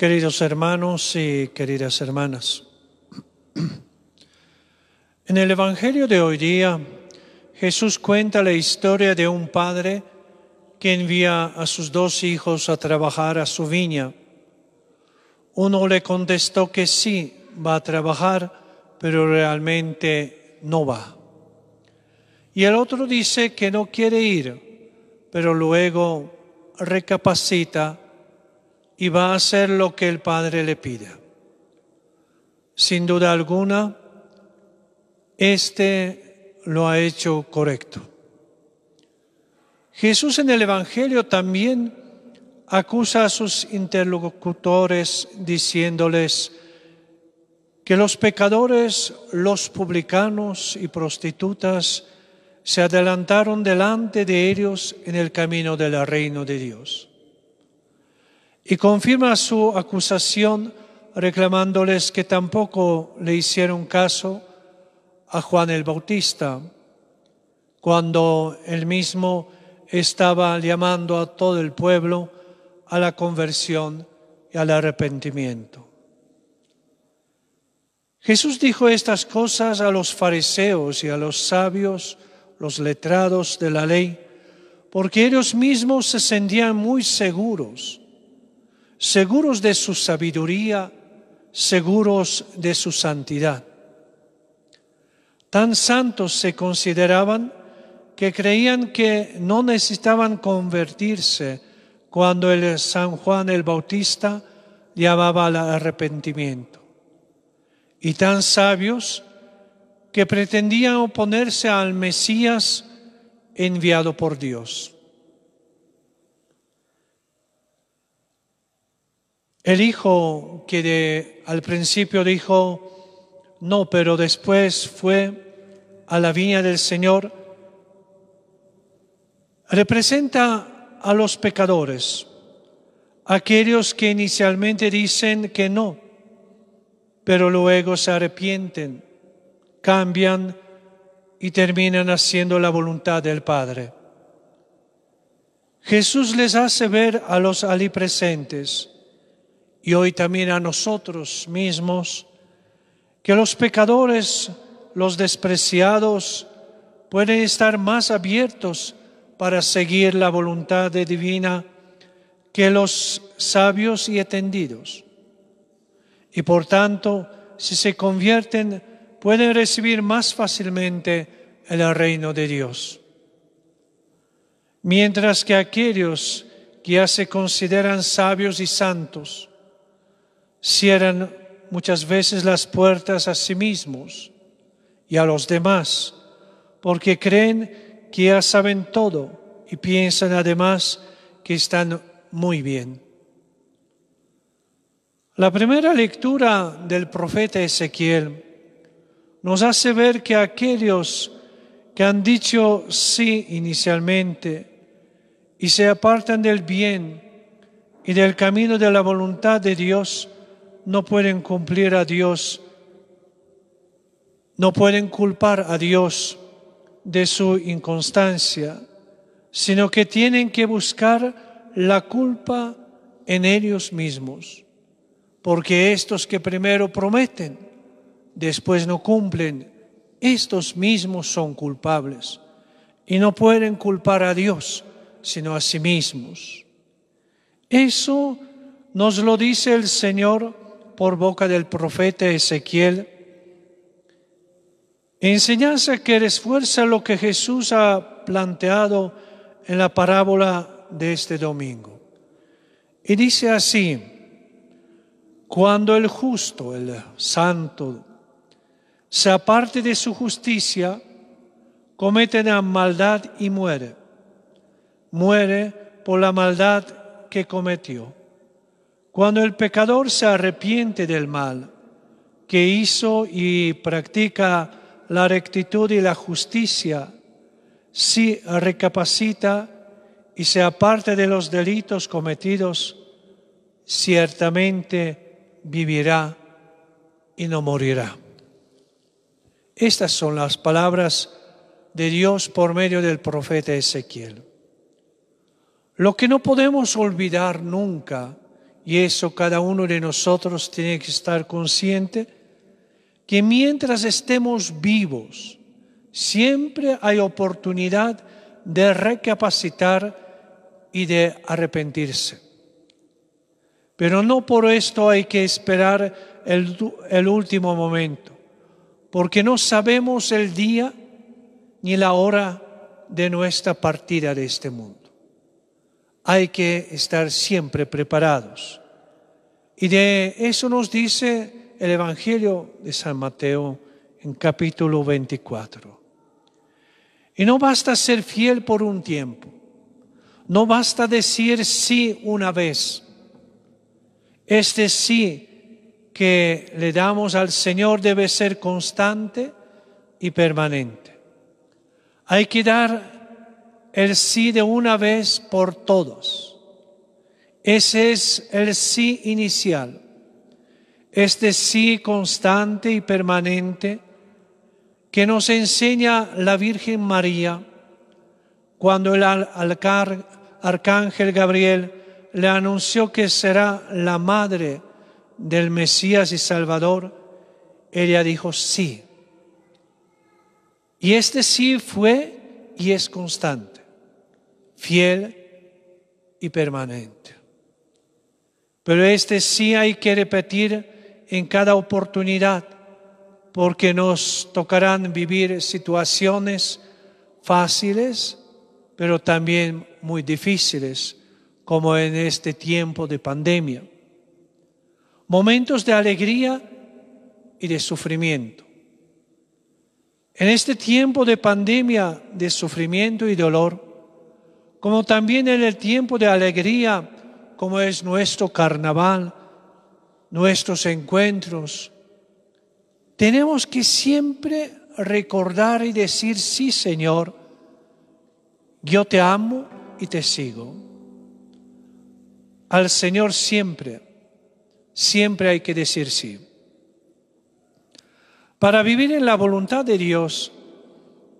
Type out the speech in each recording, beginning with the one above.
Queridos hermanos y queridas hermanas, en el Evangelio de hoy día, Jesús cuenta la historia de un padre que envía a sus dos hijos a trabajar a su viña. Uno le contestó que sí, va a trabajar, pero realmente no va. Y el otro dice que no quiere ir, pero luego recapacita y va a hacer lo que el Padre le pida. Sin duda alguna, este lo ha hecho correcto. Jesús en el Evangelio también acusa a sus interlocutores diciéndoles que los pecadores, los publicanos y prostitutas se adelantaron delante de ellos en el camino del reino de Dios y confirma su acusación reclamándoles que tampoco le hicieron caso a Juan el Bautista, cuando él mismo estaba llamando a todo el pueblo a la conversión y al arrepentimiento. Jesús dijo estas cosas a los fariseos y a los sabios, los letrados de la ley, porque ellos mismos se sentían muy seguros seguros de su sabiduría, seguros de su santidad. Tan santos se consideraban que creían que no necesitaban convertirse cuando el San Juan el Bautista llamaba al arrepentimiento. Y tan sabios que pretendían oponerse al Mesías enviado por Dios. El hijo que de, al principio dijo, no, pero después fue a la viña del Señor, representa a los pecadores, aquellos que inicialmente dicen que no, pero luego se arrepienten, cambian y terminan haciendo la voluntad del Padre. Jesús les hace ver a los presentes y hoy también a nosotros mismos, que los pecadores, los despreciados, pueden estar más abiertos para seguir la voluntad divina que los sabios y atendidos. Y por tanto, si se convierten, pueden recibir más fácilmente el reino de Dios. Mientras que aquellos que ya se consideran sabios y santos, cierran muchas veces las puertas a sí mismos y a los demás, porque creen que ya saben todo y piensan además que están muy bien. La primera lectura del profeta Ezequiel nos hace ver que aquellos que han dicho sí inicialmente y se apartan del bien y del camino de la voluntad de Dios, no pueden cumplir a Dios, no pueden culpar a Dios de su inconstancia, sino que tienen que buscar la culpa en ellos mismos, porque estos que primero prometen, después no cumplen, estos mismos son culpables y no pueden culpar a Dios, sino a sí mismos. Eso nos lo dice el Señor por boca del profeta Ezequiel, enseñanza que refuerza lo que Jesús ha planteado en la parábola de este domingo. Y dice así, cuando el justo, el santo, se aparte de su justicia, comete la maldad y muere. Muere por la maldad que cometió. Cuando el pecador se arrepiente del mal que hizo y practica la rectitud y la justicia, si recapacita y se aparte de los delitos cometidos, ciertamente vivirá y no morirá. Estas son las palabras de Dios por medio del profeta Ezequiel. Lo que no podemos olvidar nunca y eso cada uno de nosotros tiene que estar consciente, que mientras estemos vivos, siempre hay oportunidad de recapacitar y de arrepentirse. Pero no por esto hay que esperar el, último momento, porque no sabemos el día ni la hora de nuestra partida de este mundo hay que estar siempre preparados. Y de eso nos dice el Evangelio de San Mateo en capítulo 24. Y no basta ser fiel por un tiempo, no basta decir sí una vez. Este sí que le damos al Señor debe ser constante y permanente. Hay que dar el sí de una vez por todos ese es el sí inicial, este sí constante y permanente que nos enseña la Virgen María cuando el arcángel Gabriel le anunció que será la madre del Mesías y Salvador, ella dijo sí. Y este sí fue y es constante, fiel y permanente. Pero este sí hay que repetir en cada oportunidad, porque nos tocarán vivir situaciones fáciles, pero también muy difíciles, como en este tiempo de pandemia. Momentos de alegría y de sufrimiento. En este tiempo de pandemia, de sufrimiento y dolor, como también en el tiempo de alegría como es nuestro carnaval, nuestros encuentros, tenemos que siempre recordar y decir, sí Señor, yo te amo y te sigo. Al Señor siempre, siempre hay que decir sí. Para vivir en la voluntad de Dios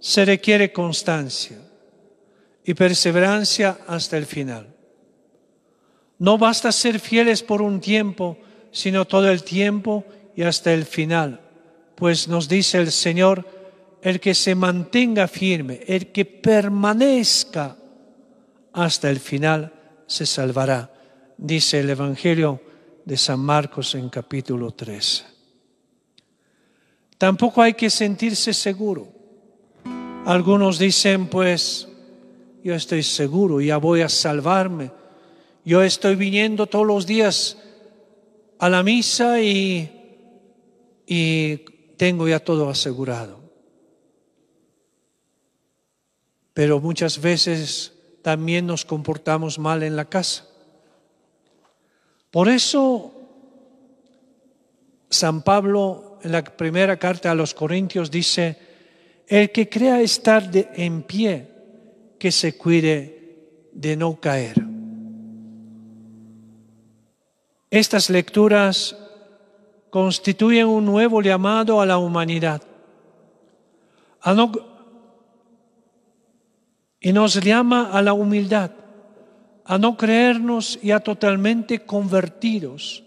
se requiere constancia y perseverancia hasta el final. No basta ser fieles por un tiempo, sino todo el tiempo y hasta el final. Pues nos dice el Señor, el que se mantenga firme, el que permanezca hasta el final, se salvará, dice el Evangelio de San Marcos en capítulo 3 Tampoco hay que sentirse seguro. Algunos dicen, pues, yo estoy seguro, ya voy a salvarme yo estoy viniendo todos los días a la misa y, y tengo ya todo asegurado. Pero muchas veces también nos comportamos mal en la casa. Por eso San Pablo en la primera carta a los Corintios dice, el que crea estar en pie, que se cuide de no caer. Estas lecturas constituyen un nuevo llamado a la humanidad. y nos llama a la humildad, a no creernos ya totalmente convertidos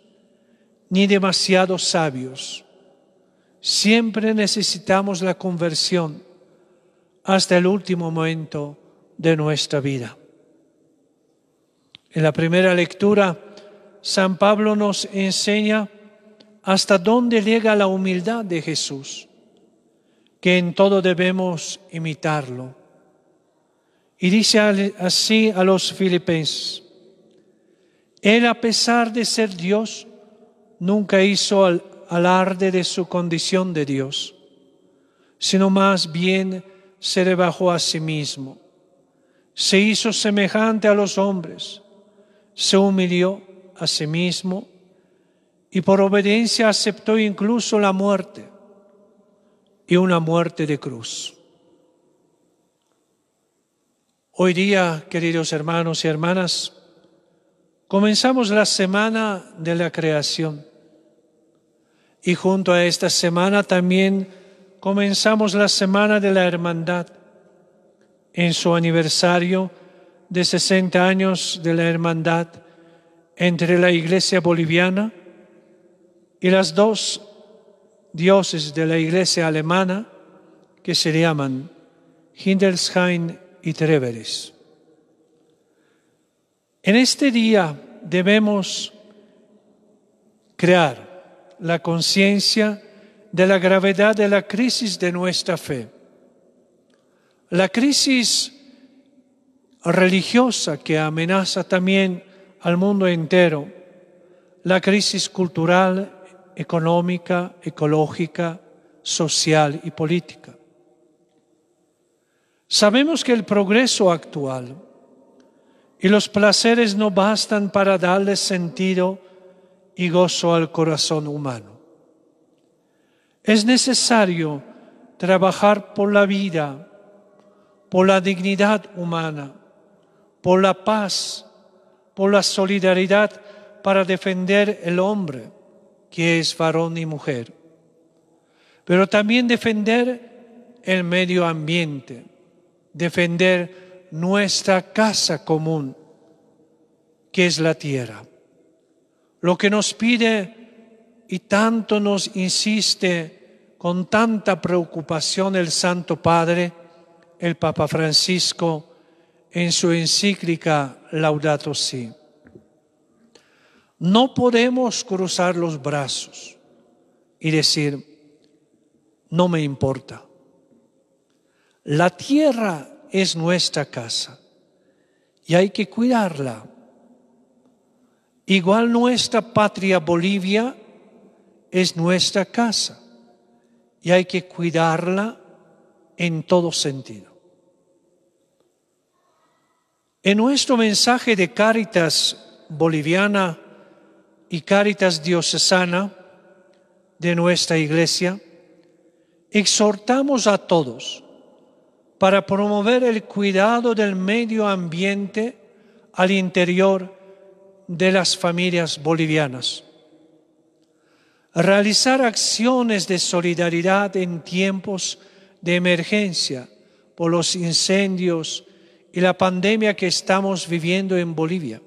ni demasiado sabios. Siempre necesitamos la conversión hasta el último momento de nuestra vida. En la primera lectura, San Pablo nos enseña hasta dónde llega la humildad de Jesús, que en todo debemos imitarlo. Y dice así a los filipenses, Él a pesar de ser Dios, nunca hizo alarde de su condición de Dios, sino más bien se rebajó a sí mismo, se hizo semejante a los hombres, se humilló a sí mismo y por obediencia aceptó incluso la muerte y una muerte de cruz. Hoy día, queridos hermanos y hermanas, comenzamos la semana de la creación y junto a esta semana también comenzamos la semana de la hermandad en su aniversario de 60 años de la hermandad entre la iglesia boliviana y las dos dioses de la iglesia alemana que se llaman Hindelsheim y Treveris. En este día debemos crear la conciencia de la gravedad de la crisis de nuestra fe. La crisis religiosa que amenaza también al mundo entero la crisis cultural, económica, ecológica, social y política. Sabemos que el progreso actual y los placeres no bastan para darle sentido y gozo al corazón humano. Es necesario trabajar por la vida, por la dignidad humana, por la paz por la solidaridad para defender el hombre, que es varón y mujer, pero también defender el medio ambiente, defender nuestra casa común, que es la tierra. Lo que nos pide y tanto nos insiste con tanta preocupación el Santo Padre, el Papa Francisco, en su encíclica Laudato Si. No podemos cruzar los brazos y decir, no me importa. La tierra es nuestra casa y hay que cuidarla. Igual nuestra patria Bolivia es nuestra casa y hay que cuidarla en todo sentido. En nuestro mensaje de Cáritas Boliviana y Cáritas Diocesana de nuestra Iglesia, exhortamos a todos para promover el cuidado del medio ambiente al interior de las familias bolivianas. Realizar acciones de solidaridad en tiempos de emergencia por los incendios, y la pandemia que estamos viviendo en Bolivia.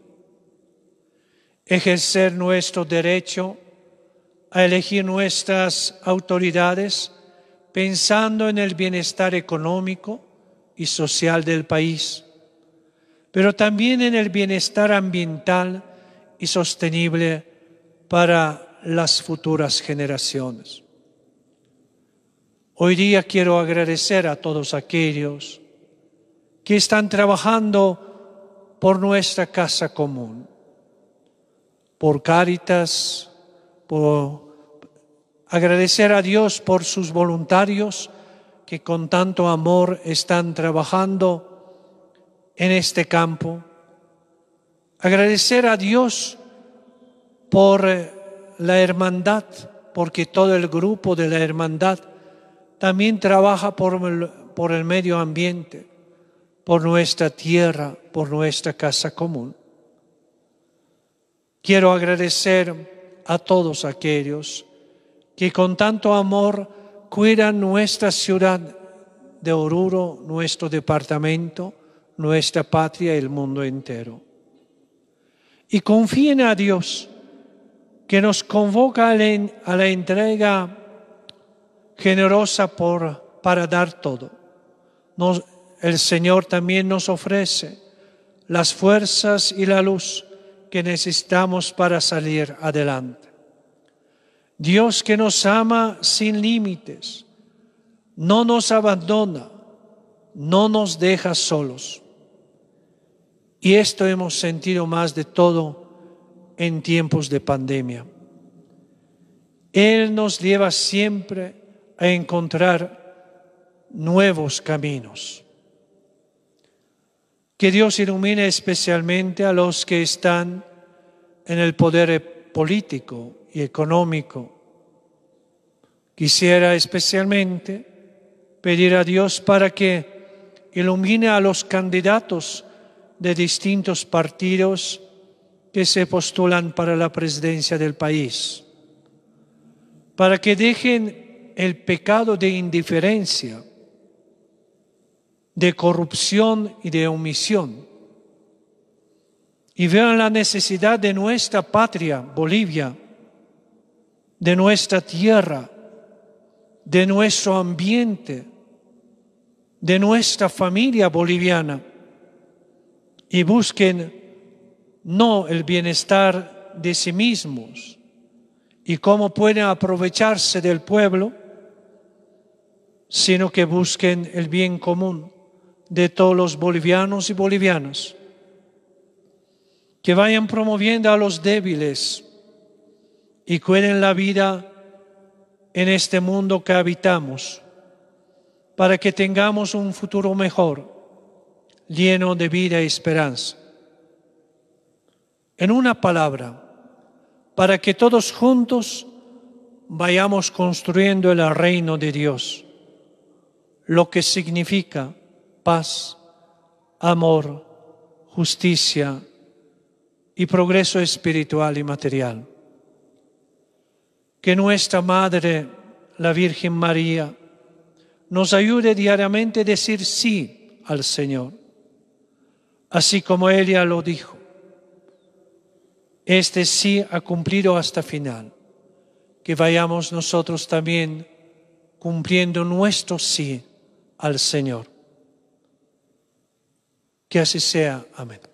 Ejercer nuestro derecho a elegir nuestras autoridades pensando en el bienestar económico y social del país, pero también en el bienestar ambiental y sostenible para las futuras generaciones. Hoy día quiero agradecer a todos aquellos que están trabajando por nuestra casa común, por Caritas por agradecer a Dios por sus voluntarios que con tanto amor están trabajando en este campo. Agradecer a Dios por eh, la hermandad, porque todo el grupo de la hermandad también trabaja por el medio ambiente por nuestra tierra, por nuestra casa común. Quiero agradecer a todos aquellos que con tanto amor cuidan nuestra ciudad de Oruro, nuestro departamento, nuestra patria y el mundo entero. Y confíen a Dios que nos convoca a la, entrega generosa por, para dar todo. Nos, el Señor también nos ofrece las fuerzas y la luz que necesitamos para salir adelante. Dios que nos ama sin límites, no nos abandona, no nos deja solos. Y esto hemos sentido más de todo en tiempos de pandemia. Él nos lleva siempre a encontrar nuevos caminos. Que Dios ilumine especialmente a los que están en el poder político y económico. Quisiera especialmente pedir a Dios para que ilumine a los candidatos de distintos partidos que se postulan para la presidencia del país, para que dejen el pecado de indiferencia de corrupción y de omisión. Y vean la necesidad de nuestra patria, Bolivia, de nuestra tierra, de nuestro ambiente, de nuestra familia boliviana. Y busquen no el bienestar de sí mismos y cómo pueden aprovecharse del pueblo, sino que busquen el bien común de todos los bolivianos y bolivianas, que vayan promoviendo a los débiles y cuiden la vida en este mundo que habitamos, para que tengamos un futuro mejor, lleno de vida y esperanza. En una palabra, para que todos juntos vayamos construyendo el reino de Dios, lo que significa paz, amor, justicia y progreso espiritual y material. Que nuestra Madre, la Virgen María, nos ayude diariamente a decir sí al Señor, así como ella lo dijo. Este sí ha cumplido hasta final. Que vayamos nosotros también cumpliendo nuestro sí al Señor. Que así sea. Amén.